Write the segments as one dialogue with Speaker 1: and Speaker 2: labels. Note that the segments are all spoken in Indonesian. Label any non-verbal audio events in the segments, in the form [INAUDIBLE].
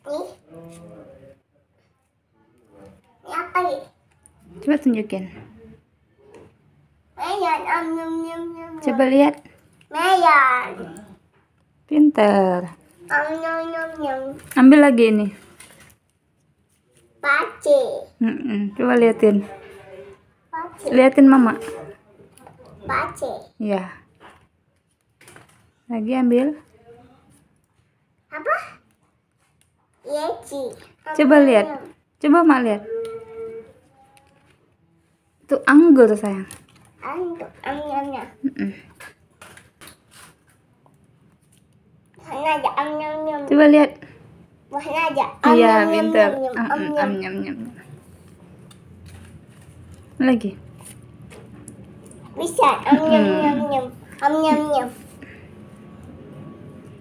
Speaker 1: Ini apa nih? Coba tunjukin. Melon. Om, nyum, nyum, nyum. Coba lihat. Melon. Pinter. Om, nyum, nyum, nyum. Ambil lagi ini. pace Coba liatin. Paci. Liatin mama. pace Ya. Lagi ambil. Iya, Coba lihat. Coba mau lihat. Itu anggur sayang. Anggur, Coba lihat. Iya, pintar. Lagi. Bisa. Am nyam nyam nyam. Am nyam nyam.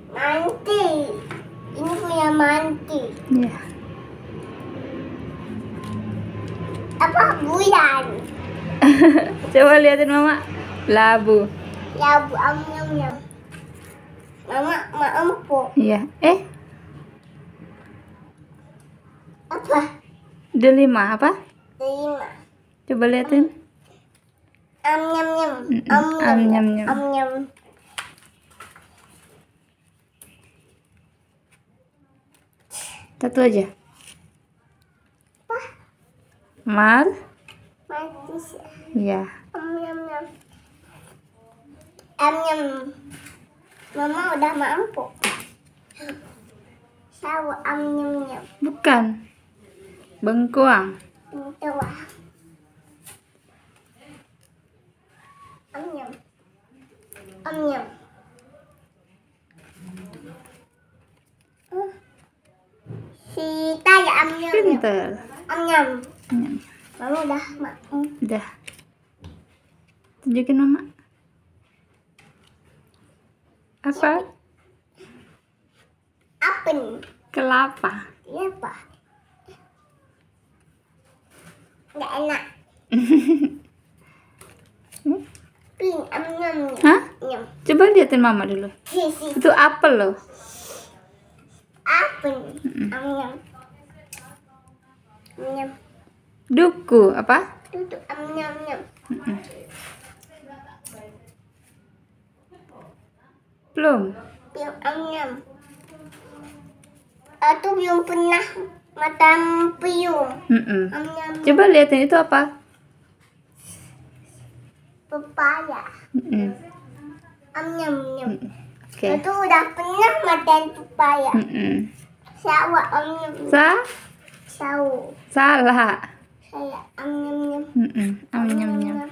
Speaker 1: Mantap manti. Yeah. Apa bulan? [LAUGHS] Coba liatin Mama. Labu. Labu am nyam nyam. Mama mampu. Iya. Eh. Apa? Delima apa? Delima. Coba liatin. Am nyam nyam. Am nyam nyam. Satu aja. mal, Ya. Iya. Om Mama udah mampu. Tahu om Bukan. Bengkuang. Bengkuang. Om yum. Pinter. Anyam. Anyam. Mama udah, Mak. Udah. Tunjukin Mama. Apa? Apa? Kelapa. Kelapa. Iya, Enggak enak. Hmm? Pink, Hah? Coba liatin mama dulu. Itu apel loh. Apel. Mm Nyam. Duku apa? Duku. Nyam, nyam. Belum. Belum nyam. Itu belum pernah makan piung. Mm -mm. Coba ini itu apa? Pepaya. Mm -mm. nyam nyam. Okay. Itu udah pernah makan pepaya. Mm -mm. Sawa om Sa? Sawo. Salah. saya Am nyam nyam. Am nyam nyam. [LAUGHS]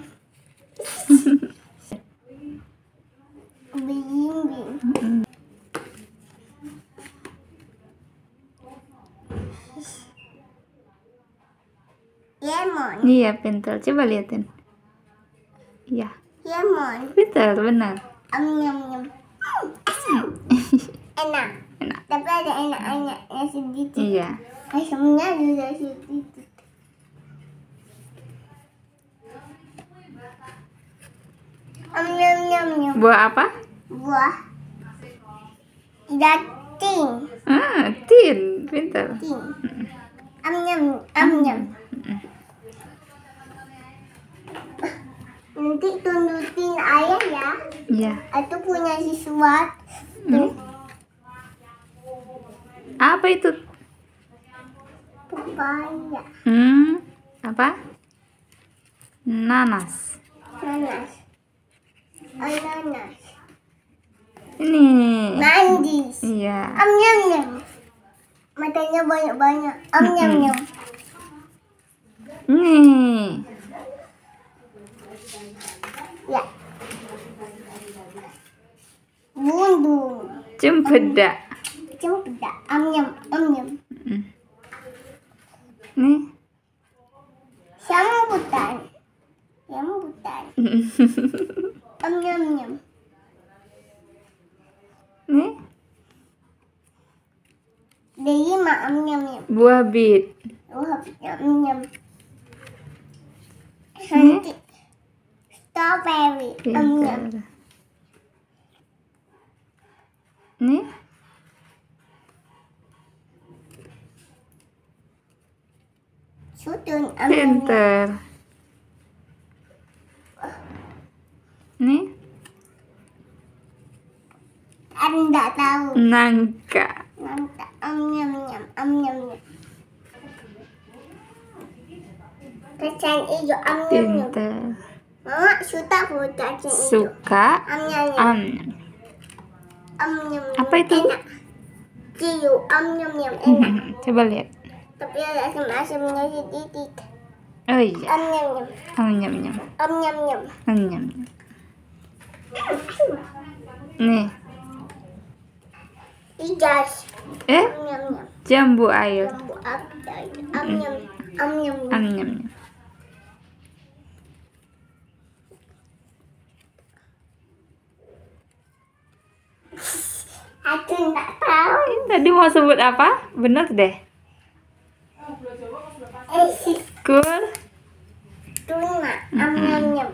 Speaker 1: Lemon. Iya, pentel. Coba liatin. Iya. Lemon. Betul, benar. Am nyam nyam. Mm. enak. [LAUGHS] Enak. Tapi ada enak-enaknya sedikit. Iya. Ayamnya Buah apa? Buah. Datin. Ah, tin, pintar. Tin. Am nyam, am nyam. Nanti tunjukin ayah ya. Iya. Itu punya sesuatu. Hmm. Apa itu? banyak. Hmm, apa? Nanas. Nanas. Ananas. Ini. Manis. Iya. Om nyam nyam. Matanya banyak banyak. Om mm -mm. nyam hmm. nyam. Ya. Bumbu. Cempedak. Cempedak. Om nyam om nyam. Mm. 네? 샤무부탄. 샤무부탄. 냠냠냠. 네? 내 이마 암냠냠. 무합빛. 무합빛 냠냠. 현지. 스트로베리 냠냠. 네? Pinter. Nih? Anda tahu. Nangka. Nangka. Om nyam nyam. Om nyam nyam. Kacang hijau. Om nyam nyam. Pinter. Mama suka kacang hijau. Suka. Om nyam nyam. Om nyam nyam. Apa itu? Enak. Ciu. Om nyam nyam. [LAUGHS] Coba lihat tapi ada asam asamnya sedikit oh iya om nyam nyam om oh, nyam nyam om nyam nyam om oh, nyam nyam nih Ijas. eh om nyam nyam jambu air jambu ayo om nyam om nyam om nyam nyam Aku nggak tahu. Tadi mau sebut apa? Benar deh. Cool. Tuna, am nyam nyam.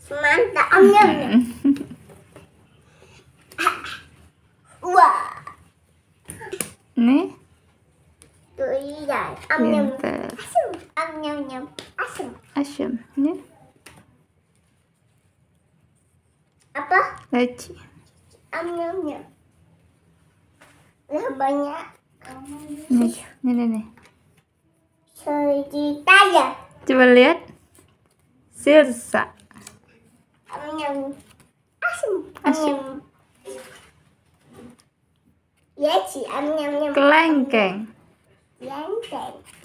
Speaker 1: Semanta, am [LAUGHS] Wah. Nih. Tuh iya, Asam, am Asam. Asam, nih. Apa? lagi, Am nyam Lah banyak. Nih, nih, nih. nih. Coba lihat. Sirsa. Asyum. Asyum. Ya, Ci. Kelengkeng. Kelengkeng.